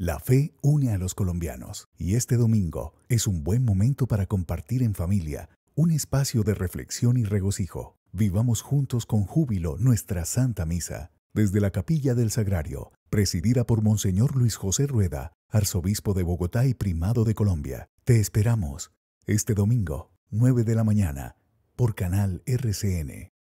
La fe une a los colombianos y este domingo es un buen momento para compartir en familia un espacio de reflexión y regocijo. Vivamos juntos con júbilo nuestra Santa Misa desde la Capilla del Sagrario, presidida por Monseñor Luis José Rueda, arzobispo de Bogotá y primado de Colombia. Te esperamos este domingo, 9 de la mañana, por Canal RCN.